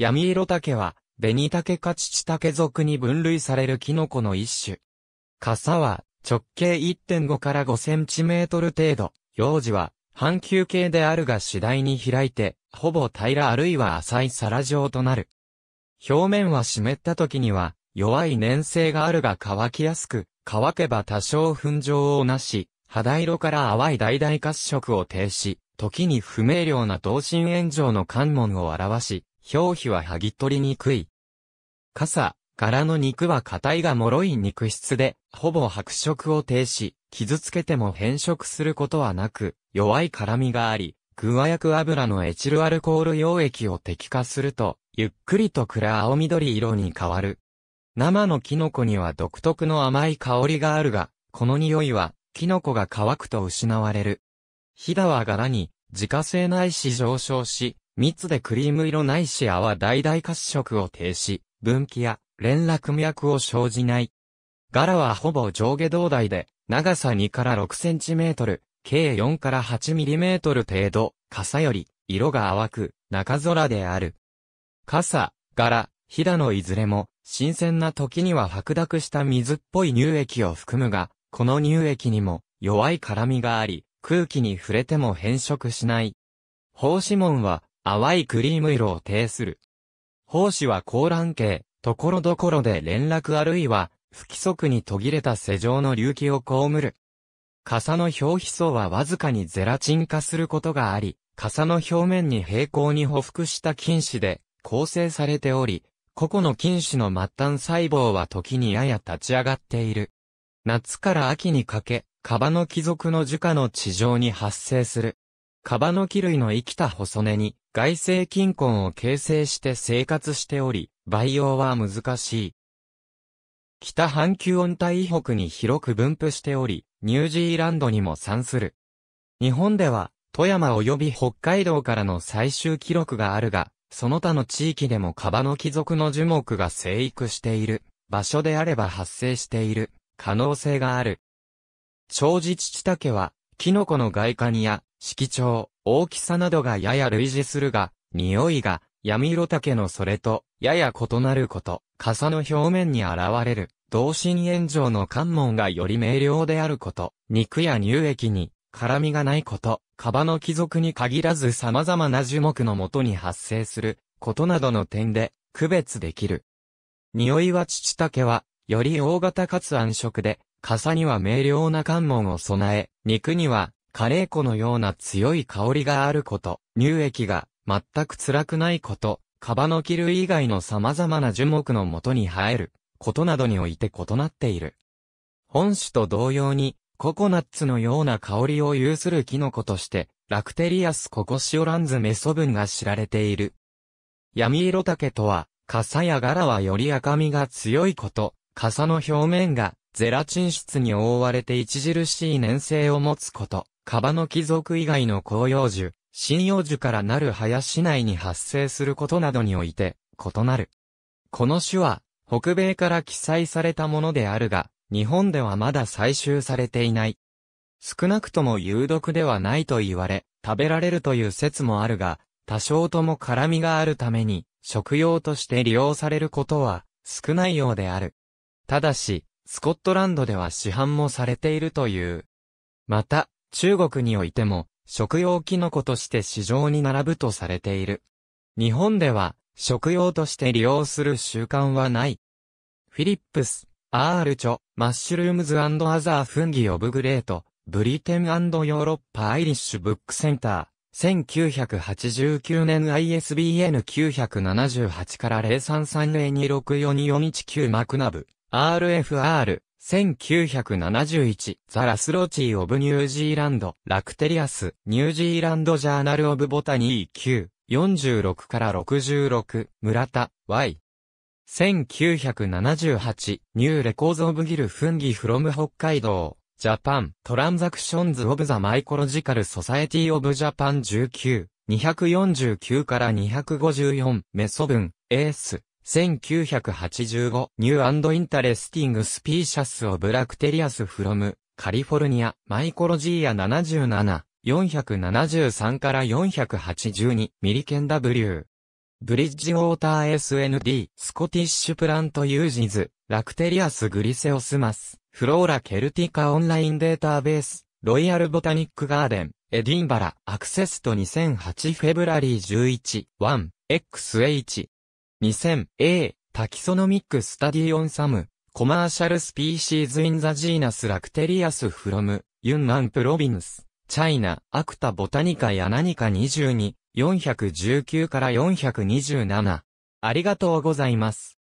闇色竹は、紅竹か乳竹属に分類されるキノコの一種。傘は、直径1.5から5センチメートル程度、幼児は、半球形であるが次第に開いて、ほぼ平らあるいは浅い皿状となる。表面は湿った時には、弱い粘性があるが乾きやすく、乾けば多少粉状をなし、肌色から淡い橙褐色を呈し、時に不明瞭な同心炎上の関門を表し、表皮は剥ぎ取りにくい。傘、柄の肉は硬いが脆い肉質で、ほぼ白色を呈し、傷つけても変色することはなく、弱い辛みがあり、具和薬油のエチルアルコール溶液を滴下すると、ゆっくりと暗青緑色に変わる。生のキノコには独特の甘い香りがあるが、この匂いは、キノコが乾くと失われる。ヒダは柄に、自家製内脂上昇し、蜜でクリーム色ないし泡大々褐色を停止、分岐や連絡脈を生じない。柄はほぼ上下胴体で、長さ2から6センチメートル、計4から8ミリメートル程度、傘より、色が淡く、中空である。傘、柄、ひだのいずれも、新鮮な時には白濁した水っぽい乳液を含むが、この乳液にも弱い辛みがあり、空気に触れても変色しない。胞子紋は淡いクリーム色を呈する。胞子は高卵形、ところどころで連絡あるいは、不規則に途切れた世状の隆起を被る。傘の表皮層はわずかにゼラチン化することがあり、傘の表面に平行に匍匐した菌糸で構成されており、個々の菌糸の末端細胞は時にやや立ち上がっている。夏から秋にかけ、カバの貴族の樹下の地上に発生する。カバの木類の生きた細根に、外星近根を形成して生活しており、培養は難しい。北半球温帯以北に広く分布しており、ニュージーランドにも産する。日本では、富山及び北海道からの最終記録があるが、その他の地域でもカバノキ族の樹木が生育している、場所であれば発生している、可能性がある。長寿チチタケは、キノコの外観や色調、大きさなどがやや類似するが、匂いが、闇色竹のそれと、やや異なること、傘の表面に現れる、同心炎上の関門がより明瞭であること、肉や乳液に、絡みがないこと、カバの貴族に限らず様々な樹木のもとに発生する、ことなどの点で、区別できる。匂いは乳竹は、より大型かつ暗色で、傘には明瞭な関門を備え、肉にはカレー粉のような強い香りがあること、乳液が全く辛くないこと、カバノキ類以外の様々な樹木のもとに生えることなどにおいて異なっている。本種と同様に、ココナッツのような香りを有するキノコとして、ラクテリアスココシオランズメソブンが知られている。闇色竹とは、傘や柄はより赤みが強いこと、傘の表面がゼラチン質に覆われて著しい粘性を持つこと。カバの貴族以外の紅葉樹、針葉樹からなる林内に発生することなどにおいて、異なる。この種は、北米から記載されたものであるが、日本ではまだ採集されていない。少なくとも有毒ではないと言われ、食べられるという説もあるが、多少とも辛みがあるために、食用として利用されることは少ないようである。ただし、スコットランドでは市販もされているという。また、中国においても食用キノコとして市場に並ぶとされている。日本では食用として利用する習慣はない。フィリップス、アールチョ、マッシュルームズアザーフンギオブグレート、ブリテンヨーロッパアイリッシュブックセンター、1989年 ISBN 978から03302642419マクナブ、RFR、1971、ザ・ラスロチー・オブ・ニュージーランド、ラクテリアス、ニュージーランド・ジャーナル・オブ・ボタニー q 46から66、村田、Y。1978、ニュー・レコーズ・オブ・ギル・フンギ・フロム・北海道、ジャパン、トランザクションズ・オブ・ザ・マイコロジカル・ソサエティ・オブ・ジャパン19、249から254、メソン、エース、1985ニューインタレスティングスピーシャスオブラクテリアスフロムカリフォルニアマイコロジーヤ77 473から482ミリケン W ブリッジウォーター SND スコティッシュプラントユージズラクテリアスグリセオスマスフローラケルティカオンラインデータベースロイヤルボタニックガーデンエディンバラアクセスト2008フェブラリー11 1 XH 2000A タキソノミックスタディオンサムコマーシャルスピーシーズインザジーナスラクテリアスフロムユンナンプロビンスチャイナアクタボタニカヤナニカ22 419から427ありがとうございます。